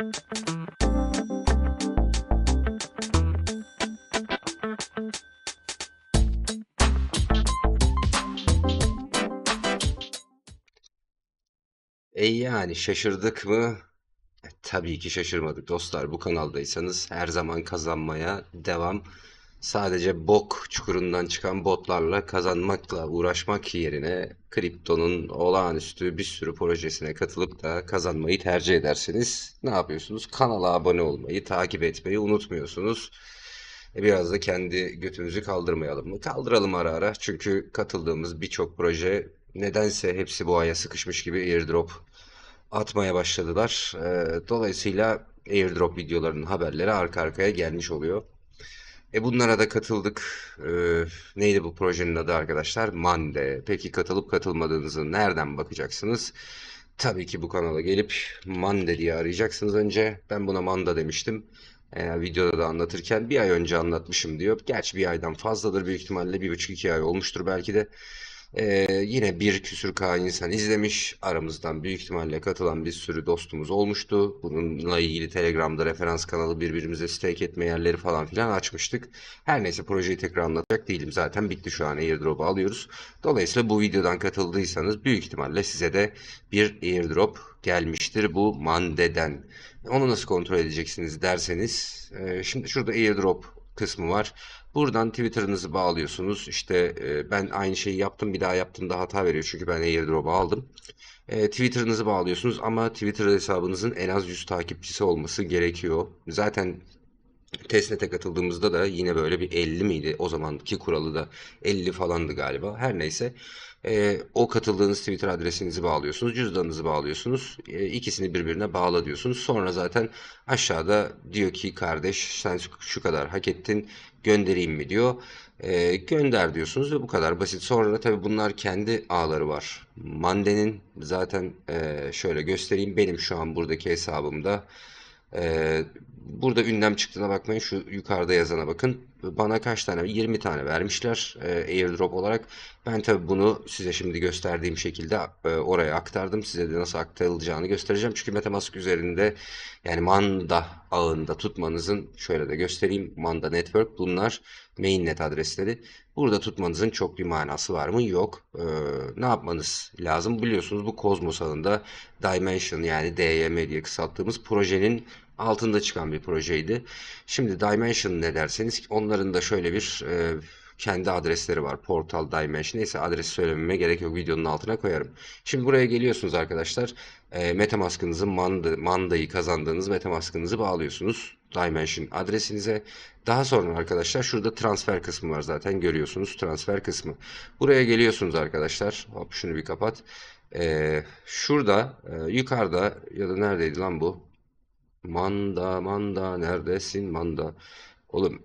E yani şaşırdık mı? E, tabii ki şaşırmadık dostlar. Bu kanaldaysanız her zaman kazanmaya devam sadece bok çukurundan çıkan botlarla kazanmakla uğraşmak yerine kriptonun olağanüstü bir sürü projesine katılıp da kazanmayı tercih ederseniz ne yapıyorsunuz? Kanala abone olmayı, takip etmeyi unutmuyorsunuz. E, biraz da kendi götümüzü kaldırmayalım mı? Kaldıralım ara ara çünkü katıldığımız birçok proje nedense hepsi bu aya sıkışmış gibi airdrop atmaya başladılar. E, dolayısıyla airdrop videolarının haberleri arka arkaya gelmiş oluyor. E bunlara da katıldık. E, neydi bu projenin adı arkadaşlar? Mande. Peki katılıp katılmadığınızı nereden bakacaksınız? Tabii ki bu kanala gelip Mande diye arayacaksınız önce. Ben buna Manda demiştim. E, videoda da anlatırken bir ay önce anlatmışım diyor. Gerçi bir aydan fazladır büyük ihtimalle. Bir buçuk iki ay olmuştur belki de. Ee, yine bir küsür K insan izlemiş. Aramızdan büyük ihtimalle katılan bir sürü dostumuz olmuştu. Bununla ilgili Telegram'da referans kanalı birbirimize stake etme yerleri falan filan açmıştık. Her neyse projeyi tekrar anlatacak değilim. Zaten bitti şu an airdrop'u alıyoruz. Dolayısıyla bu videodan katıldıysanız büyük ihtimalle size de bir airdrop gelmiştir bu Mande'den. Onu nasıl kontrol edeceksiniz derseniz. E, şimdi şurada airdrop kısmı var. Buradan Twitter'ınızı bağlıyorsunuz. İşte e, ben aynı şeyi yaptım bir daha yaptım, yaptığımda hata veriyor. Çünkü ben airdrop'u aldım. E, Twitter'ınızı bağlıyorsunuz ama Twitter hesabınızın en az 100 takipçisi olması gerekiyor. Zaten Testnet'e katıldığımızda da yine böyle bir 50 miydi? O zamanki kuralı da 50 falandı galiba. Her neyse e, o katıldığınız Twitter adresinizi bağlıyorsunuz, cüzdanınızı bağlıyorsunuz, e, ikisini birbirine bağla diyorsunuz. Sonra zaten aşağıda diyor ki kardeş sen şu kadar hak ettin göndereyim mi diyor. E, gönder diyorsunuz ve bu kadar basit. Sonra tabi bunlar kendi ağları var. Mande'nin zaten e, şöyle göstereyim benim şu an buradaki hesabımda ee, burada ünlem çıktığına bakmayın. Şu yukarıda yazana bakın bana kaç tane 20 tane vermişler e, airdrop olarak. Ben tabi bunu size şimdi gösterdiğim şekilde e, oraya aktardım. Size de nasıl aktarılacağını göstereceğim. Çünkü Metamask üzerinde yani Manda ağında tutmanızın şöyle de göstereyim. Manda Network bunlar mainnet adresleri. Burada tutmanızın çok bir manası var mı? Yok. E, ne yapmanız lazım? Biliyorsunuz bu Kozmos ağında Dimension yani DYM diye kısalttığımız projenin altında çıkan bir projeydi. Şimdi Dimension ne derseniz onların da şöyle bir e, kendi adresleri var. Portal, Dimension neyse adres söylememe gerek yok videonun altına koyarım. Şimdi buraya geliyorsunuz arkadaşlar. E, Metamask'ınızı manda, mandayı kazandığınız Metamask'ınızı bağlıyorsunuz. Dimension adresinize. Daha sonra arkadaşlar şurada transfer kısmı var zaten görüyorsunuz transfer kısmı. Buraya geliyorsunuz arkadaşlar. Hop şunu bir kapat. E, şurada e, yukarıda ya da neredeydi lan bu? Manda, manda, neredesin manda? Oğlum,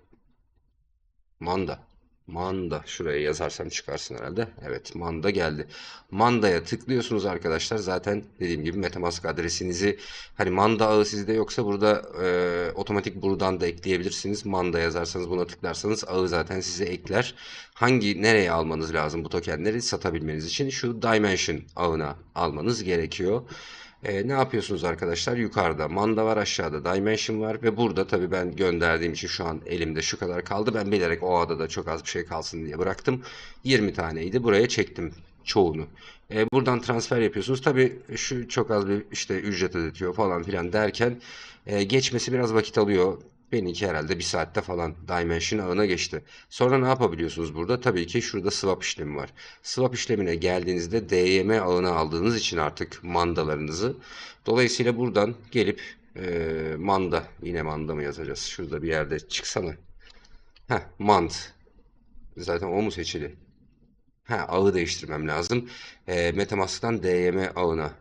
manda, manda. Şuraya yazarsam çıkarsın herhalde. Evet, manda geldi. Manda'ya tıklıyorsunuz arkadaşlar. Zaten dediğim gibi Metamask adresinizi, hani manda ağı sizde yoksa burada e, otomatik buradan da ekleyebilirsiniz. Manda yazarsanız, buna tıklarsanız ağı zaten size ekler. Hangi, nereye almanız lazım bu tokenleri satabilmeniz için? Şu Dimension ağına almanız gerekiyor. E, ne yapıyorsunuz arkadaşlar? Yukarıda manda var, aşağıda dimension var ve burada tabii ben gönderdiğim için şu an elimde şu kadar kaldı. Ben bilerek o adada çok az bir şey kalsın diye bıraktım. 20 taneydi. Buraya çektim çoğunu. E, buradan transfer yapıyorsunuz. Tabii şu çok az bir işte ücret ödetiyor falan filan derken e, geçmesi biraz vakit alıyor. Benimki herhalde bir saatte falan Dimension ağına geçti. Sonra ne yapabiliyorsunuz burada? Tabii ki şurada swap işlemi var. Swap işlemine geldiğinizde DYM ağına aldığınız için artık mandalarınızı. Dolayısıyla buradan gelip e, manda yine manda mı yazacağız? Şurada bir yerde çıksana. Heh, mand. Zaten o mu seçili? Ha, ağı değiştirmem lazım. E, Metamask'tan DYM ağına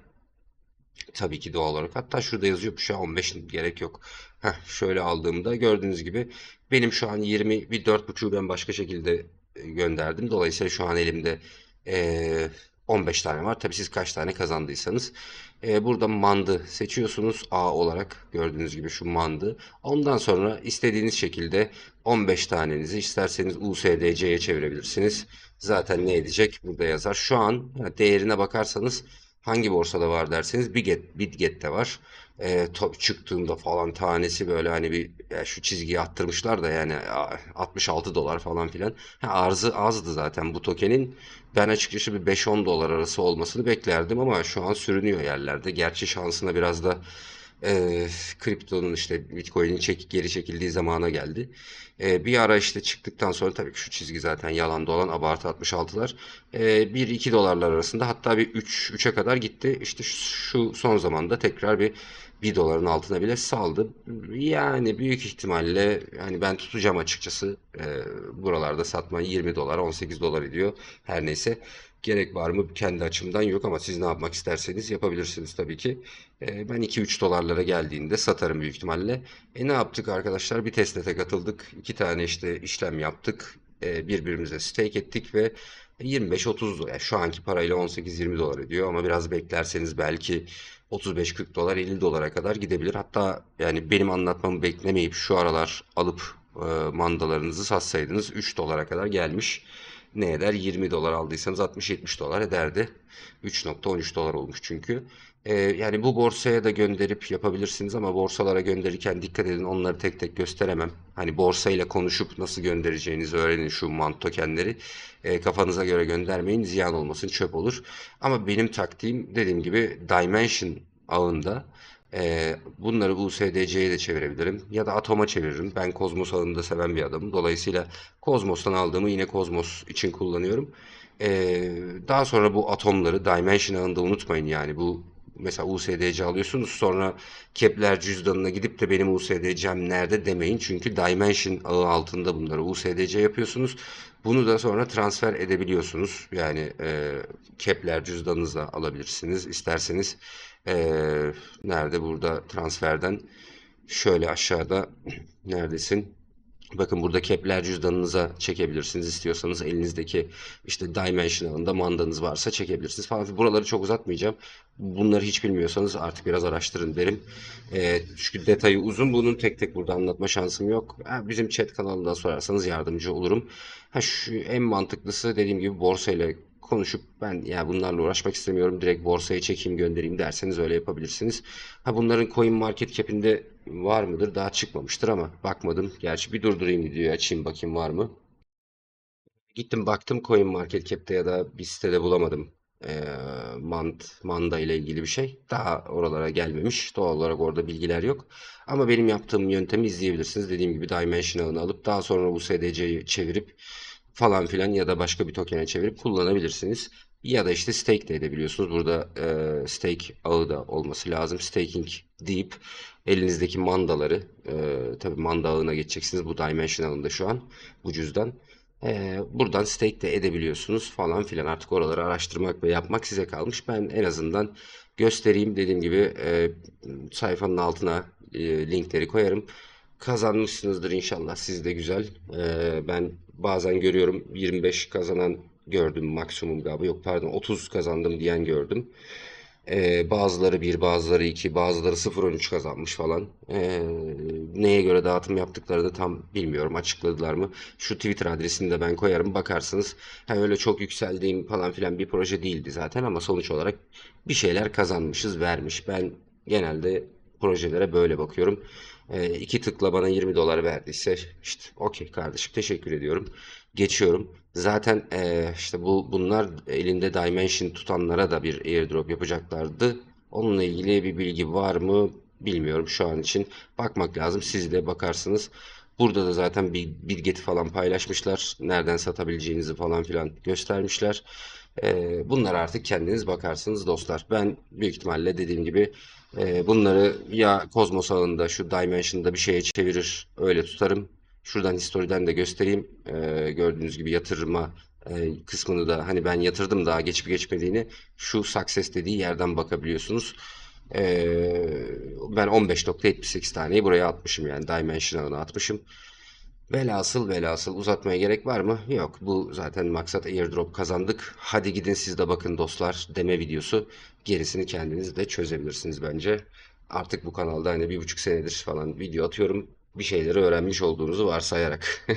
Tabii ki doğal olarak. Hatta şurada yazıyor şu an 15 gerek yok. Heh, şöyle aldığımda gördüğünüz gibi benim şu an 20 bir 4.5'u ben başka şekilde e, gönderdim. Dolayısıyla şu an elimde e, 15 tane var. Tabii siz kaç tane kazandıysanız. E, burada mandı seçiyorsunuz. A olarak gördüğünüz gibi şu mandı. Ondan sonra istediğiniz şekilde 15 tanenizi isterseniz USDC'ye çevirebilirsiniz. Zaten ne edecek? Burada yazar. Şu an değerine bakarsanız Hangi borsada var derseniz Bitget, Bitget'te var. E, top çıktığında falan tanesi böyle hani bir ya şu çizgiyi attırmışlar da yani 66 dolar falan filan. Ha, arzı azdı zaten bu tokenin. Ben açıkçası bir 5-10 dolar arası olmasını beklerdim ama şu an sürünüyor yerlerde. Gerçi şansına biraz da e, kriptonun işte Bitcoin'in çek, geri çekildiği zamana geldi. E, bir ara işte çıktıktan sonra tabii ki şu çizgi zaten yalan dolan abartı 66'lar. E, 1-2 dolarlar arasında hatta bir 3 3'e kadar gitti. İşte şu, şu son zamanda tekrar bir 1 doların altına bile saldı. Yani büyük ihtimalle hani ben tutacağım açıkçası. E, buralarda satma 20 dolar 18 dolar ediyor. Her neyse gerek var mı kendi açımdan yok ama siz ne yapmak isterseniz yapabilirsiniz tabii ki. E, ben 2-3 dolarlara geldiğinde satarım büyük ihtimalle. E ne yaptık arkadaşlar? Bir testnete katıldık. iki tane işte işlem yaptık. E, birbirimize stake ettik ve 25-30 dolar. Yani şu anki parayla 18-20 dolar ediyor ama biraz beklerseniz belki 35-40 dolar 50 dolara kadar gidebilir. Hatta yani benim anlatmamı beklemeyip şu aralar alıp e, mandalarınızı satsaydınız 3 dolara kadar gelmiş ne eder? 20 dolar aldıysanız 60-70 dolar ederdi. 3.13 dolar olmuş çünkü. Ee, yani bu borsaya da gönderip yapabilirsiniz ama borsalara gönderirken dikkat edin onları tek tek gösteremem. Hani borsayla konuşup nasıl göndereceğinizi öğrenin şu mant tokenleri. Ee, kafanıza göre göndermeyin ziyan olmasın çöp olur. Ama benim taktiğim dediğim gibi Dimension ağında e, bunları USDC'ye de çevirebilirim. Ya da Atom'a çeviririm. Ben Kozmos alanını da seven bir adamım. Dolayısıyla Kozmos'tan aldığımı yine Kozmos için kullanıyorum. E, daha sonra bu Atom'ları Dimension alanında unutmayın yani. Bu mesela USDC alıyorsunuz sonra Kepler cüzdanına gidip de benim USDC'm nerede demeyin. Çünkü Dimension ağı altında bunları USDC yapıyorsunuz. Bunu da sonra transfer edebiliyorsunuz. Yani e, Kepler cüzdanınıza alabilirsiniz. isterseniz ee, nerede burada transferden? Şöyle aşağıda neredesin? Bakın burada kepler cüzdanınıza çekebilirsiniz. istiyorsanız elinizdeki işte dimension alanında mandanız varsa çekebilirsiniz falan. Buraları çok uzatmayacağım. Bunları hiç bilmiyorsanız artık biraz araştırın derim. E, çünkü detayı uzun. Bunun tek tek burada anlatma şansım yok. Ha, bizim chat kanalından sorarsanız yardımcı olurum. Ha, şu en mantıklısı dediğim gibi borsa ile konuşup ben ya bunlarla uğraşmak istemiyorum direkt borsaya çekeyim göndereyim derseniz öyle yapabilirsiniz. Ha bunların coin market cap'inde var mıdır? Daha çıkmamıştır ama bakmadım. Gerçi bir durdurayım videoyu açayım bakayım var mı? Gittim baktım coin market cap'te ya da bir sitede bulamadım. E, mant, manda ile ilgili bir şey. Daha oralara gelmemiş. Doğal olarak orada bilgiler yok. Ama benim yaptığım yöntemi izleyebilirsiniz. Dediğim gibi Dimension ağını alıp daha sonra bu SDC'yi çevirip falan filan ya da başka bir tokene çevirip kullanabilirsiniz. Ya da işte stake de edebiliyorsunuz. Burada e, stake ağı da olması lazım. Staking deyip elinizdeki mandaları e, tabii manda ağına geçeceksiniz. Bu dimensional'ında şu an bu cüzdan. E, buradan stake de edebiliyorsunuz falan filan. Artık oraları araştırmak ve yapmak size kalmış. Ben en azından göstereyim. Dediğim gibi e, sayfanın altına e, linkleri koyarım kazanmışsınızdır inşallah. Siz de güzel. Ee, ben bazen görüyorum 25 kazanan gördüm maksimum galiba. Yok pardon 30 kazandım diyen gördüm. Ee, bazıları 1, bazıları 2, bazıları 0.13 kazanmış falan. Ee, neye göre dağıtım yaptıkları da tam bilmiyorum açıkladılar mı. Şu Twitter adresini de ben koyarım bakarsınız. Hem öyle çok yükseldiğim falan filan bir proje değildi zaten ama sonuç olarak bir şeyler kazanmışız vermiş. Ben genelde projelere böyle bakıyorum. E, iki tıkla bana 20 dolar verdiyse işte okey kardeşim teşekkür ediyorum. Geçiyorum. Zaten e, işte bu bunlar elinde Dimension tutanlara da bir airdrop yapacaklardı. Onunla ilgili bir bilgi var mı bilmiyorum şu an için. Bakmak lazım. Siz de bakarsınız. Burada da zaten bir Bitget'i falan paylaşmışlar. Nereden satabileceğinizi falan filan göstermişler. E, bunlara artık kendiniz bakarsınız dostlar. Ben büyük ihtimalle dediğim gibi e, bunları ya Cosmos ağında şu Dimension'da bir şeye çevirir öyle tutarım. Şuradan historiden de göstereyim. E, gördüğünüz gibi yatırma e, kısmını da hani ben yatırdım daha geçip geçmediğini şu success dediği yerden bakabiliyorsunuz. E, ben 15.78 taneyi buraya atmışım yani Dimension atmışım. Velhasıl velhasıl uzatmaya gerek var mı? Yok. Bu zaten maksat airdrop kazandık. Hadi gidin siz de bakın dostlar deme videosu. Gerisini kendiniz de çözebilirsiniz bence. Artık bu kanalda hani bir buçuk senedir falan video atıyorum. Bir şeyleri öğrenmiş olduğunuzu varsayarak.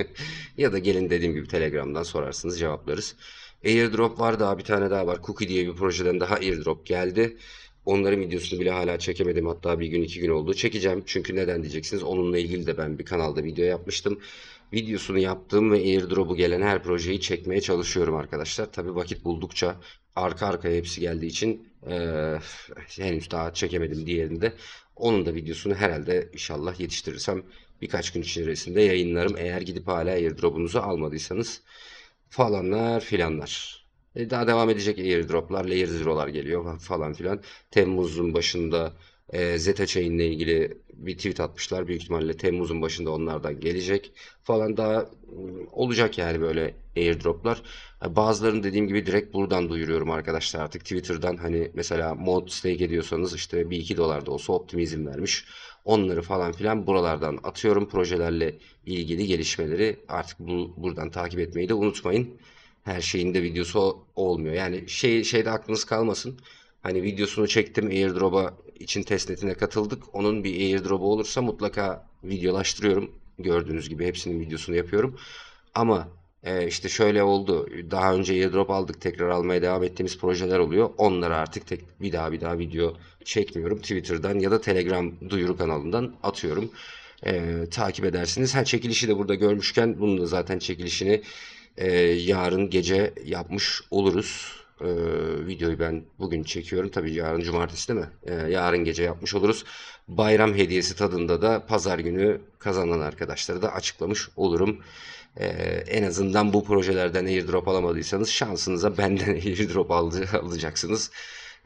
ya da gelin dediğim gibi Telegram'dan sorarsınız cevaplarız. Airdrop var daha bir tane daha var. Cookie diye bir projeden daha airdrop geldi. Onların videosunu bile hala çekemedim. Hatta bir gün iki gün oldu. Çekeceğim. Çünkü neden diyeceksiniz. Onunla ilgili de ben bir kanalda video yapmıştım. Videosunu yaptığım ve airdrop'u gelen her projeyi çekmeye çalışıyorum arkadaşlar. Tabi vakit buldukça arka arkaya hepsi geldiği için e, henüz daha çekemedim diğerini de. Onun da videosunu herhalde inşallah yetiştirirsem birkaç gün içerisinde yayınlarım. Eğer gidip hala airdrop'unuzu almadıysanız falanlar filanlar. E, daha devam edecek airdroplar, layer zero'lar geliyor falan filan. Temmuz'un başında e, Zeta ile ilgili bir tweet atmışlar. Büyük ihtimalle Temmuz'un başında onlardan gelecek falan daha olacak yani böyle airdroplar. E, bazılarını dediğim gibi direkt buradan duyuruyorum arkadaşlar artık Twitter'dan hani mesela mod stake ediyorsanız işte 1-2 dolar da olsa optimizm vermiş. Onları falan filan buralardan atıyorum projelerle ilgili gelişmeleri artık bu, buradan takip etmeyi de unutmayın her şeyin de videosu olmuyor. Yani şey şeyde aklınız kalmasın. Hani videosunu çektim airdrop'a için testnetine katıldık. Onun bir airdrop'u olursa mutlaka videolaştırıyorum. Gördüğünüz gibi hepsinin videosunu yapıyorum. Ama e, işte şöyle oldu. Daha önce airdrop aldık. Tekrar almaya devam ettiğimiz projeler oluyor. Onlara artık tek bir daha bir daha video çekmiyorum. Twitter'dan ya da Telegram duyuru kanalından atıyorum. E, takip edersiniz. Her çekilişi de burada görmüşken bunun da zaten çekilişini e, yarın gece yapmış oluruz. E, videoyu ben bugün çekiyorum. Tabii yarın cumartesi değil mi? E, yarın gece yapmış oluruz. Bayram hediyesi tadında da pazar günü kazanan arkadaşları da açıklamış olurum. E, en azından bu projelerden airdrop alamadıysanız şansınıza benden airdrop aldı, alacaksınız.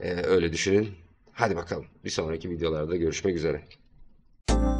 E, öyle düşünün. Hadi bakalım. Bir sonraki videolarda görüşmek üzere.